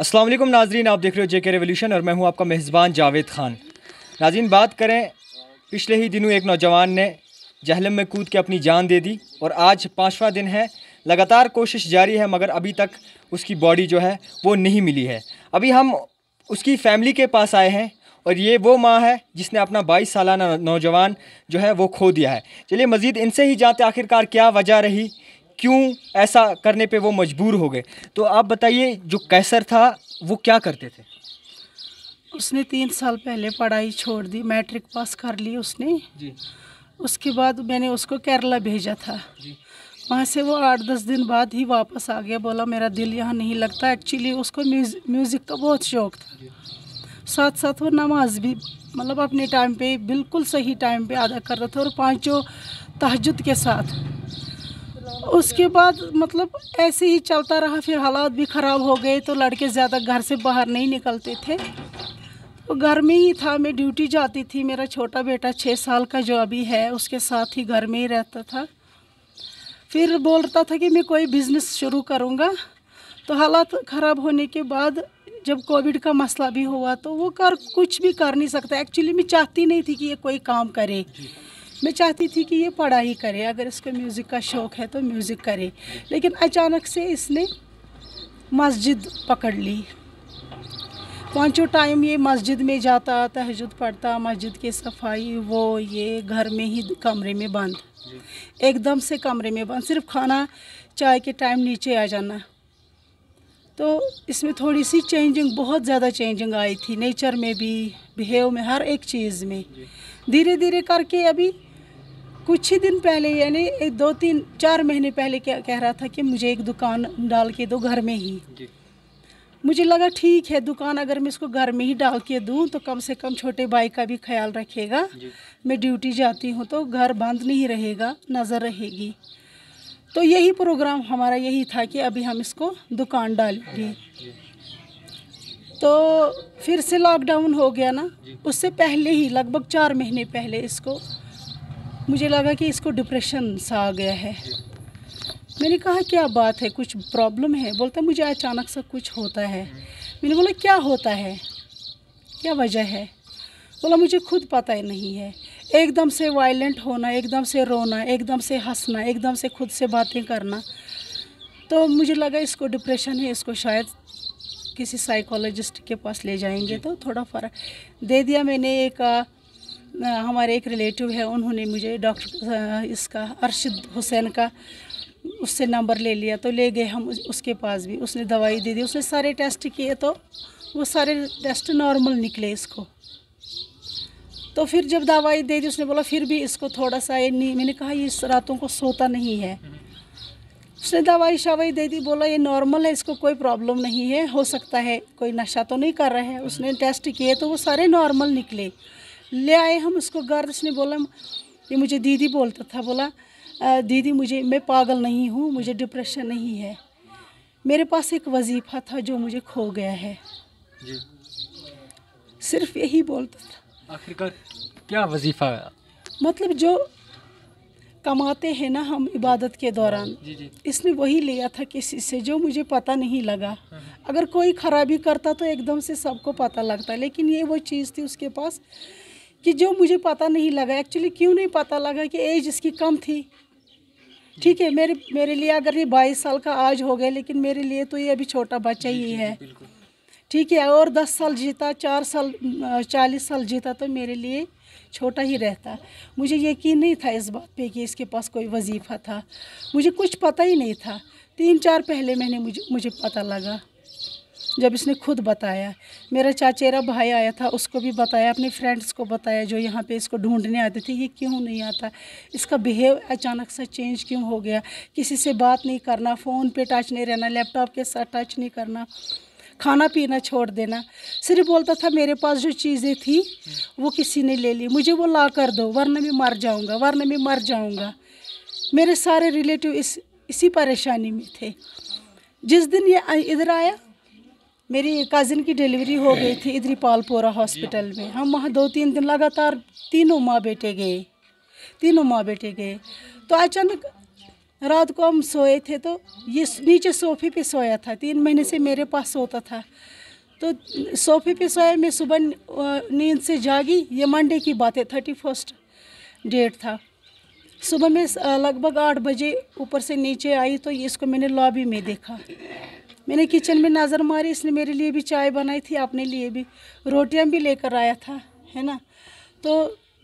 असलम नाजरीन आप देख रहे हो जे के रेवोल्यूशन और मैं हूं आपका मेज़बान जावेद ख़ान नाजीन बात करें पिछले ही दिनों एक नौजवान ने जहलम में कूद के अपनी जान दे दी और आज पाँचवा दिन है लगातार कोशिश जारी है मगर अभी तक उसकी बॉडी जो है वो नहीं मिली है अभी हम उसकी फ़ैमिली के पास आए हैं और ये वो माँ है जिसने अपना बाईस सालाना नौजवान जो है वो खो दिया है चलिए मज़ीद इनसे ही जाते आखिरकार क्या वजह रही क्यों ऐसा करने पे वो मजबूर हो गए तो आप बताइए जो कैसर था वो क्या करते थे उसने तीन साल पहले पढ़ाई छोड़ दी मैट्रिक पास कर ली उसने जी उसके बाद मैंने उसको केरला भेजा था वहाँ से वो आठ दस दिन बाद ही वापस आ गया बोला मेरा दिल यहाँ नहीं लगता एक्चुअली उसको म्यूज़िक म्यूज़िक का बहुत शौक़ था साथ साथ वो नमाज भी मतलब अपने टाइम पे बिल्कुल सही टाइम पे अदा कर रहा था और पांचों तहजद के साथ उसके बाद मतलब ऐसे ही चलता रहा फिर हालात भी ख़राब हो गए तो लड़के ज़्यादा घर से बाहर नहीं निकलते थे तो घर में ही था मैं ड्यूटी जाती थी मेरा छोटा बेटा छः साल का जो अभी है उसके साथ ही घर में ही रहता था फिर बोलता था कि मैं कोई बिज़नेस शुरू करूँगा तो हालात ख़राब होने के बाद जब कोविड का मसला भी हुआ तो वो कर कुछ भी कर नहीं सकता एक्चुअली मैं चाहती नहीं थी कि ये कोई काम करे मैं चाहती थी कि ये पढ़ाई करे अगर इसको म्यूज़िक का शौक़ है तो म्यूज़िक करे लेकिन अचानक से इसने मस्जिद पकड़ ली पाँचों टाइम ये मस्जिद में जाता तहजद पढ़ता मस्जिद की सफाई वो ये घर में ही कमरे में बंद एकदम से कमरे में बंद सिर्फ खाना चाय के टाइम नीचे आ जाना तो इसमें थोड़ी सी चेंजिंग बहुत ज़्यादा चेंजिंग आई थी नेचर में भी बिहेव में हर एक चीज़ में धीरे धीरे करके अभी कुछ ही दिन पहले यानी दो तीन चार महीने पहले क्या कह रहा था कि मुझे एक दुकान डाल के दो घर में ही मुझे लगा ठीक है दुकान अगर मैं इसको घर में ही डाल के दूँ तो कम से कम छोटे भाई का भी ख्याल रखेगा मैं ड्यूटी जाती हूँ तो घर बंद नहीं रहेगा नज़र रहेगी तो यही प्रोग्राम हमारा यही था कि अभी हम इसको दुकान डालेंगे तो फिर से लॉकडाउन हो गया ना उससे पहले ही लगभग चार महीने पहले इसको मुझे लगा कि इसको डिप्रेशन सा आ गया है मैंने कहा क्या बात है कुछ प्रॉब्लम है बोलता मुझे अचानक सा कुछ होता है मैंने बोला क्या होता है क्या वजह है बोला मुझे खुद पता ही नहीं है एकदम से वायलेंट होना एकदम से रोना एकदम से हंसना एकदम से खुद से बातें करना तो मुझे लगा इसको डिप्रेशन है इसको शायद किसी साइकोलॉजिस्ट के पास ले जाएंगे तो थोड़ा फ़र्क दे दिया मैंने एक हमारे एक रिलेटिव है उन्होंने मुझे डॉक्टर इसका अरशद हुसैन का उससे नंबर ले लिया तो ले गए हम उसके पास भी उसने दवाई दे दी उसने सारे टेस्ट किए तो वो सारे टेस्ट नॉर्मल निकले इसको तो फिर जब दवाई दे दी उसने बोला फिर भी इसको थोड़ा सा ये नहीं मैंने कहा ये इस रातों को सोता नहीं है उसने दवाई शवाई दे दी बोला ये नॉर्मल है इसको कोई प्रॉब्लम नहीं है हो सकता है कोई नशा तो नहीं कर रहा है उसने टेस्ट किए तो वो सारे नॉर्मल निकले ले आए हम उसको घर उसने बोला ये मुझे दीदी बोलता था बोला दीदी मुझे मैं पागल नहीं हूँ मुझे डिप्रेशन नहीं है मेरे पास एक वजीफ़ा था जो मुझे खो गया है जी। सिर्फ यही बोलता था आखिरकार क्या वजीफ़ा मतलब जो कमाते हैं ना हम इबादत के दौरान जी जी। इसने वही लिया था किसी से जो मुझे पता नहीं लगा हाँ, हाँ। अगर कोई ख़राबी करता तो एकदम से सबको पता लगता लेकिन ये वो चीज़ थी उसके पास कि जो मुझे पता नहीं लगा एक्चुअली क्यों नहीं पता लगा कि एज इसकी कम थी ठीक है मेरे मेरे लिए अगर ये बाईस साल का आज हो गया लेकिन मेरे लिए तो ये अभी छोटा बच्चा ही है ठीक है और दस साल जीता चार साल चालीस साल जीता तो मेरे लिए छोटा ही रहता मुझे यकीन नहीं था इस बात पे कि इसके पास कोई वजीफ़ा था मुझे कुछ पता ही नहीं था तीन चार पहले मैंने मुझे मुझे पता लगा जब इसने खुद बताया मेरा चाचेरा भाई आया था उसको भी बताया अपने फ्रेंड्स को बताया जो यहाँ पे इसको ढूंढने आते थे ये क्यों नहीं आता इसका बिहेव अचानक से चेंज क्यों हो गया किसी से बात नहीं करना फ़ोन पे टच नहीं रहना लैपटॉप के साथ टच नहीं करना खाना पीना छोड़ देना सिर्फ बोलता था मेरे पास जो चीज़ें थी वो किसी ने ले ली मुझे वो ला कर दो वरना मैं मर जाऊँगा वरना मैं मर जाऊँगा मेरे सारे रिलेटिव इस इसी परेशानी में थे जिस दिन ये इधर आया मेरी कज़िन की डिलीवरी हो गई थी इधरी पालपोरा हॉस्पिटल में हम वहाँ दो तीन दिन लगातार तीनों माँ बेटे गए तीनों माँ बेटे गए तो अचानक रात को हम सोए थे तो ये नीचे सोफे पे सोया था तीन महीने से मेरे पास सोता था तो सोफे पे सोया मैं सुबह नींद से जागी ये मंडे की बात है थर्टी फर्स्ट डेट था सुबह में लगभग आठ बजे ऊपर से नीचे आई तो इसको मैंने लॉबी में देखा मैंने किचन में नज़र मारी इसने मेरे लिए भी चाय बनाई थी अपने लिए भी रोटियां भी लेकर आया था है ना तो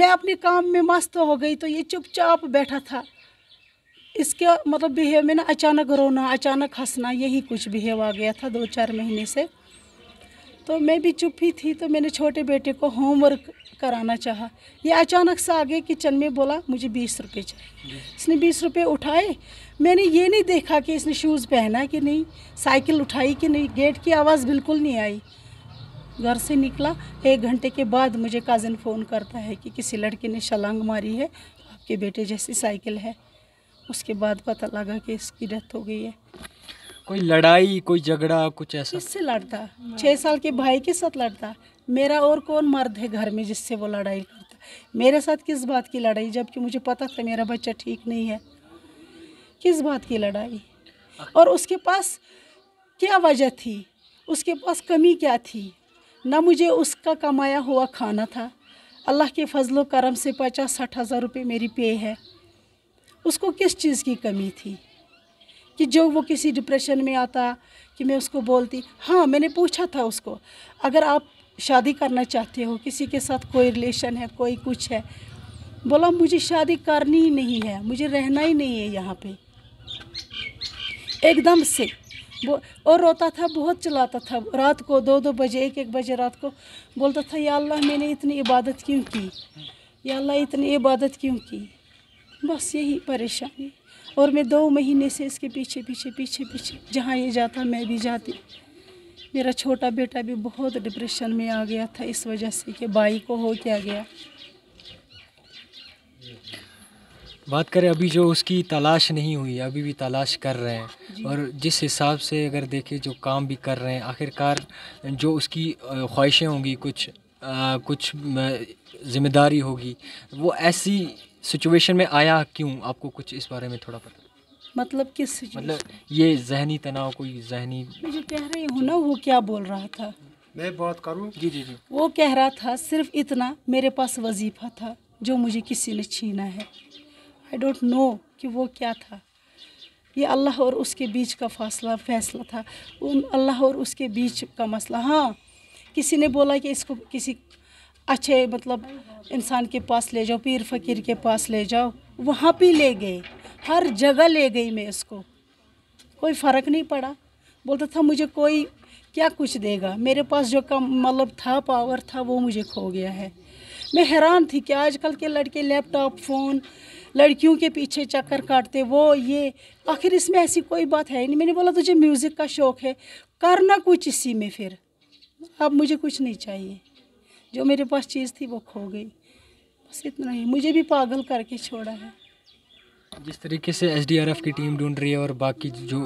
मैं अपने काम में मस्त हो गई तो ये चुपचाप बैठा था इसके मतलब बिहेव में ना अचानक रोना अचानक हंसना यही कुछ बिहेव आ गया था दो चार महीने से तो मैं भी चुप ही थी तो मैंने छोटे बेटे को होमवर्क कराना चाहा ये अचानक से आगे किचन में बोला मुझे बीस रुपये चाहिए इसने बीस रुपये उठाए मैंने ये नहीं देखा कि इसने शूज़ पहना कि नहीं साइकिल उठाई कि नहीं गेट की आवाज़ बिल्कुल नहीं आई घर से निकला एक घंटे के बाद मुझे कज़न फ़ोन करता है कि किसी लड़के ने छलांग मारी है आपके बेटे जैसी साइकिल है उसके बाद पता लगा कि इसकी डेथ हो गई है कोई लड़ाई कोई झगड़ा कुछ ऐसा किससे लड़ता छः साल के भाई के साथ लड़ता मेरा और कौन मर्द है घर में जिससे वो लड़ाई करता मेरे साथ किस बात की लड़ाई जबकि मुझे पता था मेरा बच्चा ठीक नहीं है किस बात की लड़ाई और उसके पास क्या वजह थी उसके पास कमी क्या थी ना मुझे उसका कमाया हुआ खाना था अल्लाह के फजलो करम से पचास साठ हज़ार रुपये मेरी पे है उसको किस चीज़ की कमी थी कि जो वो किसी डिप्रेशन में आता कि मैं उसको बोलती हाँ मैंने पूछा था उसको अगर आप शादी करना चाहते हो किसी के साथ कोई रिलेशन है कोई कुछ है बोला मुझे शादी करनी ही नहीं है मुझे रहना ही नहीं है यहाँ पे एकदम से वो और रोता था बहुत चलाता था रात को दो दो बजे एक एक बजे रात को बोलता था या अल्लाह मैंने इतनी इबादत क्यों की या अल्लाह इतनी इबादत क्यों की बस यही परेशानी और मैं दो महीने से इसके पीछे पीछे पीछे पीछे जहाँ ये जाता मैं भी जाती मेरा छोटा बेटा भी बहुत डिप्रेशन में आ गया था इस वजह से कि भाई को हो क्या गया बात करें अभी जो उसकी तलाश नहीं हुई अभी भी तलाश कर रहे हैं और जिस हिसाब से अगर देखें जो काम भी कर रहे हैं आखिरकार जो उसकी ख्वाहिशें होंगी कुछ आ, कुछ जिम्मेदारी होगी वो ऐसी सिचुएशन में आया क्यों आपको कुछ इस बारे में थोड़ा पता मतलब किस सिचुएशन मतलब ये जहनी तनाव कोई जहनी मैं जो कह रही हूँ ना वो क्या बोल रहा था मैं बात करूँ जी जी जी वो कह रहा था सिर्फ इतना मेरे पास वजीफा था जो मुझे किसी ने छीना है आई डोंट नो कि वो क्या था ये अल्लाह और उसके बीच का फासला फैसला था उन अल्लाह और उसके बीच का मसला हाँ किसी ने बोला कि इसको किसी अच्छे मतलब इंसान के पास ले जाओ पीर फकीर के पास ले जाओ वहाँ भी ले गए हर जगह ले गई मैं इसको कोई फ़र्क नहीं पड़ा बोलता था मुझे कोई क्या कुछ देगा मेरे पास जो कम मतलब था पावर था वो मुझे खो गया है मैं हैरान थी कि आजकल के लड़के लैपटॉप फ़ोन लड़कियों के पीछे चक्कर काटते वो ये आखिर इसमें ऐसी कोई बात है नहीं मैंने बोला तुझे म्यूज़िक का शौक़ है करना कुछ इसी में फिर अब मुझे कुछ नहीं चाहिए जो मेरे पास चीज़ थी वो खो गई बस इतना ही मुझे भी पागल करके छोड़ा है जिस तरीके से एसडीआरएफ की टीम ढूंढ रही है और बाकी जो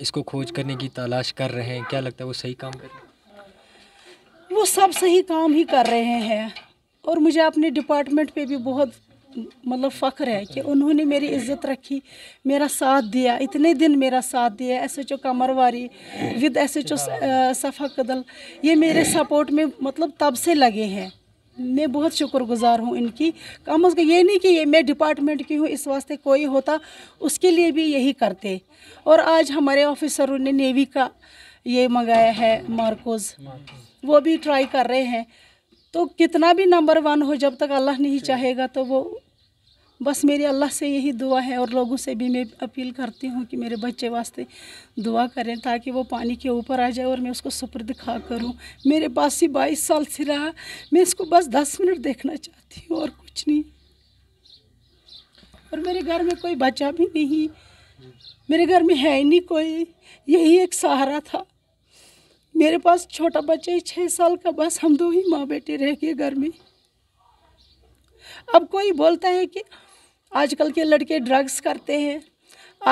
इसको खोज करने की तलाश कर रहे हैं क्या लगता है वो सही काम कर रहे हैं वो सब सही काम ही कर रहे हैं और मुझे अपने डिपार्टमेंट पे भी बहुत मतलब फ़ख्र है कि उन्होंने मेरी इज्जत रखी मेरा साथ दिया इतने दिन मेरा साथ दिया S H O Kamarwari with S H O Safa Kadal ये मेरे सपोर्ट में मतलब तब से लगे हैं मैं बहुत शुक्रगुजार हूँ इनकी कम अज़ कम ये नहीं कि ये मैं डिपार्टमेंट की हूँ इस वास्ते कोई होता उसके लिए भी यही करते और आज हमारे ऑफिसरों ने नेवी का ये मंगाया है मार्कोज वो भी ट्राई कर रहे हैं तो कितना भी नंबर वन हो जब तक अल्लाह नहीं चाहेगा तो वो बस मेरी अल्लाह से यही दुआ है और लोगों से भी मैं अपील करती हूँ कि मेरे बच्चे वास्ते दुआ करें ताकि वो पानी के ऊपर आ जाए और मैं उसको सुपर्द खा करूँ मेरे पास ही बाईस साल से रहा मैं इसको बस दस मिनट देखना चाहती हूँ और कुछ नहीं और मेरे घर में कोई बचा भी नहीं मेरे घर में है ही नहीं कोई यही एक सहारा था मेरे पास छोटा बच्चा ही छः साल का बस हम दो ही माँ बेटे रह गए घर में अब कोई बोलता है कि आजकल के लड़के ड्रग्स करते हैं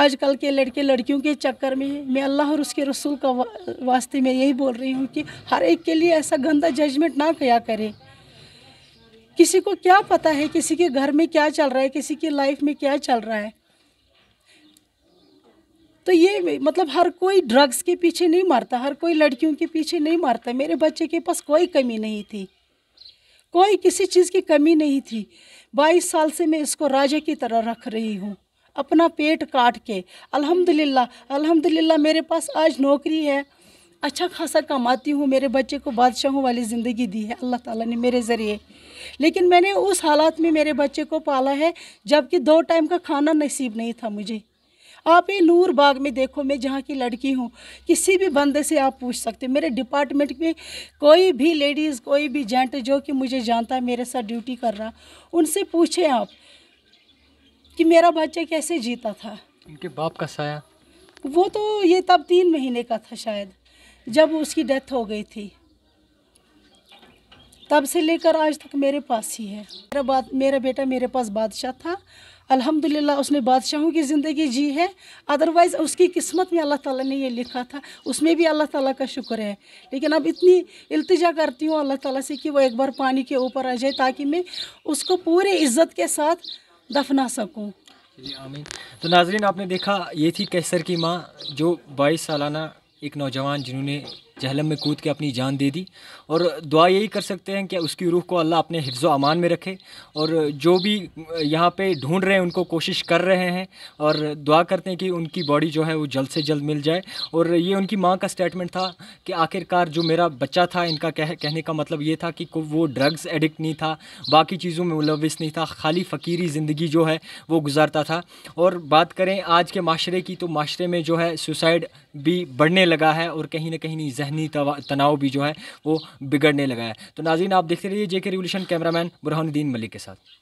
आजकल के लड़के लड़कियों के चक्कर में मैं अल्लाह और उसके रसूल का वास्ते में यही बोल रही हूँ कि हर एक के लिए ऐसा गंदा जजमेंट ना किया करें किसी को क्या पता है किसी के घर में क्या चल रहा है किसी की लाइफ में क्या चल रहा है तो ये मतलब हर कोई ड्रग्स के पीछे नहीं मारता हर कोई लड़कियों के पीछे नहीं मारता मेरे बच्चे के पास कोई कमी नहीं थी कोई किसी चीज़ की कमी नहीं थी बाईस साल से मैं इसको राजे की तरह रख रही हूँ अपना पेट काट के अल्हम्दुलिल्लाह अल्हम्दुलिल्लाह मेरे पास आज नौकरी है अच्छा खासा कमाती हूँ मेरे बच्चे को बादशाहों वाली ज़िंदगी दी है अल्लाह ताला ने मेरे ज़रिए लेकिन मैंने उस हालात में मेरे बच्चे को पाला है जबकि दो टाइम का खाना नसीब नहीं था मुझे आप ये नूर बाग में देखो मैं जहाँ की लड़की हूँ किसी भी बंदे से आप पूछ सकते मेरे डिपार्टमेंट में कोई भी लेडीज़ कोई भी जेंट जो कि मुझे जानता है मेरे साथ ड्यूटी कर रहा उनसे पूछें आप कि मेरा बच्चा कैसे जीता था उनके बाप का साया वो तो ये तब तीन महीने का था शायद जब उसकी डेथ हो गई थी तब से लेकर आज तक मेरे पास ही है मेरा बात मेरा बेटा मेरे पास बादशाह था अल्हम्दुलिल्लाह उसने बादशाहों की ज़िंदगी जी है अदरवाइज़ उसकी किस्मत में अल्लाह ताला ने ये लिखा था उसमें भी अल्लाह ताला का शुक्र है लेकिन अब इतनी इल्तिजा करती हूँ अल्लाह ताला से कि वो एक बार पानी के ऊपर आ जाए ताकि मैं उसको पूरे इज़्ज़त के साथ दफना सकूँ आमीन तो नाजरीन आपने देखा ये थी कैसर की माँ जो बाईस सालाना एक नौजवान जिन्होंने जहलम में कूद के अपनी जान दे दी और दुआ यही कर सकते हैं कि उसकी रूह को अल्लाह अपने हिफ्ज़ अमान में रखे और जो भी यहाँ पे ढूंढ रहे हैं उनको कोशिश कर रहे हैं और दुआ करते हैं कि उनकी बॉडी जो है वो जल्द से जल्द मिल जाए और ये उनकी माँ का स्टेटमेंट था कि आखिरकार जो मेरा बच्चा था इनका कह कहने का मतलब ये था कि वो ड्रग्स एडिक्ट नहीं था बाकी चीज़ों में मुलविस नहीं था खाली फ़कीरी ज़िंदगी जो है वो गुजारता था और बात करें आज के माशरे की तो माशरे में जो है सुसाइड भी बढ़ने लगा है और कहीं ना कहीं जहन जहनी तनाव भी जो है वो बिगड़ने लगा है तो नाजीन आप देखते रहिए जे के रिवोल्यूशन कैमरामैन बुरहानुद्दीन मलिक के साथ